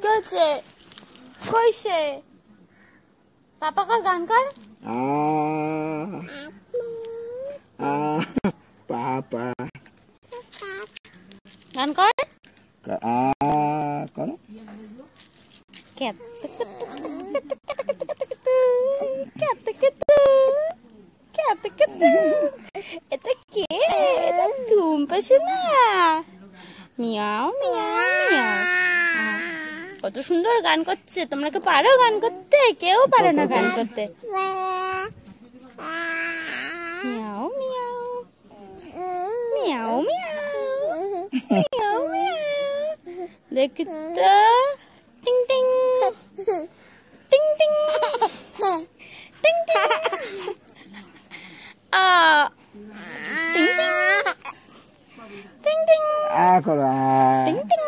kau Koise. Papa kau gankar? Ah. Ah. Papa. Gankar? Kau ah, kan? Ket. Nah. Miau, miau. কত সুন্দর গান করছে তোমরা কি পারো গান করতে কেউ পারে না গান করতে মিয়াও মিয়াও মিয়াও মিয়াও দেখি তো টিং টিং টিং টিং টিং টিং আ টিং টিং টিং টিং আ করো টিং টিং